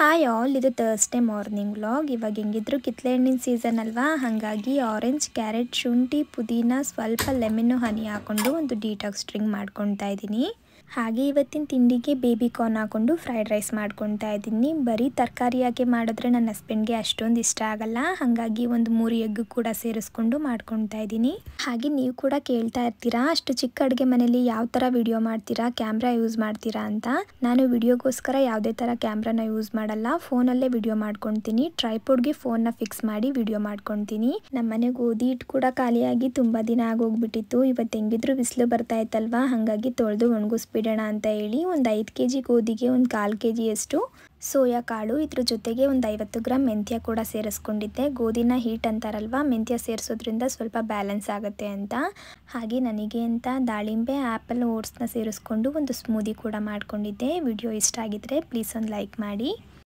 hi all ಇದು Thursday morning vlog ಇವಾಗ ಹೆಂಗಿದ್ರು ಕಿತ್ಲೆ ಹಣ್ಣಿನ ಸೀಸನ್ ಅಲ್ವಾ ಹಾಗಾಗಿ ಆರೆಂಜ್ ಕ್ಯಾರೆಟ್ ಶುಂಠಿ ಪುದೀನ ಸ್ವಲ್ಪ ಲೆಮನ್ನು ಹನಿ ಹಾಕ್ಕೊಂಡು ಒಂದು ಡೀಟಾಕ್ಸ್ ಡ್ರಿಂಕ್ ಮಾಡ್ಕೊಳ್ತಾ ಇದ್ದೀನಿ ಹಾಗೆ ಇವತ್ತಿನ ತಿಂಡಿಗೆ ಬೇಬಿ ಕಾರ್ನ್ ಹಾಕೊಂಡು ಫ್ರೈಡ್ ರೈಸ್ ಮಾಡ್ಕೊತಾ ಇದ್ದೀನಿ ಬರೀ ತರಕಾರಿಯಾಗೆ ಮಾಡಿದ್ರೆ ನನ್ನ ಹಸ್ಬೆಂಡ್ಗೆ ಅಷ್ಟೊಂದು ಇಷ್ಟ ಆಗಲ್ಲ ಹಾಗಾಗಿ ಒಂದು ಮೂರು ಎಗ್ ಕೂಡ ಸೇರಿಸ್ಕೊಂಡು ಮಾಡ್ಕೊತಾ ಇದ್ದೀನಿ ಹಾಗೆ ನೀವು ಕೂಡ ಕೇಳ್ತಾ ಇರ್ತೀರಾ ಅಷ್ಟು ಚಿಕ್ಕ ಅಡುಗೆ ಮನೆಯಲ್ಲಿ ಯಾವ ಥರ ವಿಡಿಯೋ ಮಾಡ್ತೀರಾ ಕ್ಯಾಮ್ರಾ ಯೂಸ್ ಮಾಡ್ತೀರಾ ಅಂತ ನಾನು ವಿಡಿಯೋಗೋಸ್ಕರ ಯಾವುದೇ ಥರ ಕ್ಯಾಮ್ರಾನ ಯೂಸ್ ಮಾಡಲ್ಲ ಫೋನಲ್ಲೇ ವಿಡಿಯೋ ಮಾಡ್ಕೊತೀನಿ ಟ್ರೈಪೋಡ್ಗೆ ಫೋನ್ನ ಫಿಕ್ಸ್ ಮಾಡಿ ವಿಡಿಯೋ ಮಾಡ್ಕೊತೀನಿ ನಮ್ಮ ಮನೆಗೆ ಓದಿ ಇಟ್ ಕೂಡ ಖಾಲಿಯಾಗಿ ತುಂಬ ದಿನ ಆಗೋಗ್ಬಿಟ್ಟಿತ್ತು ಇವತ್ತು ಹೆಂಗಿದ್ರು ಬಿಸಿಲು ಬರ್ತಾ ಇತ್ತಲ್ವಾ ಹಾಗಾಗಿ ತೊಳೆದು ಒಣಗಿಸ್ ಬಿಡೋಣ ಅಂತ ಹೇಳಿ ಒಂದು ಐದು ಕೆ ಜಿ ಗೋಧಿಗೆ ಒಂದು ಕಾಲು ಕೆ ಜಿಯಷ್ಟು ಸೋಯಾ ಕಾಳು ಇದ್ರ ಜೊತೆಗೆ ಒಂದು ಐವತ್ತು ಗ್ರಾಮ್ ಮೆಂತ್ಯ ಕೂಡ ಸೇರಿಸ್ಕೊಂಡಿದ್ದೆ ಗೋಧಿನ ಹೀಟ್ ಅಂತಾರಲ್ವ ಮೆಂತ್ಯ ಸೇರಿಸೋದ್ರಿಂದ ಸ್ವಲ್ಪ ಬ್ಯಾಲೆನ್ಸ್ ಆಗುತ್ತೆ ಅಂತ ಹಾಗೆ ನನಗೆ ಅಂತ ದಾಳಿಂಬೆ ಆ್ಯಪಲ್ ಓಟ್ಸ್ನ ಸೇರಿಸ್ಕೊಂಡು ಒಂದು ಸ್ಮೂದಿ ಕೂಡ ಮಾಡಿಕೊಂಡಿದ್ದೆ ವಿಡಿಯೋ ಇಷ್ಟ ಆಗಿದ್ದರೆ ಪ್ಲೀಸ್ ಒಂದು ಲೈಕ್ ಮಾಡಿ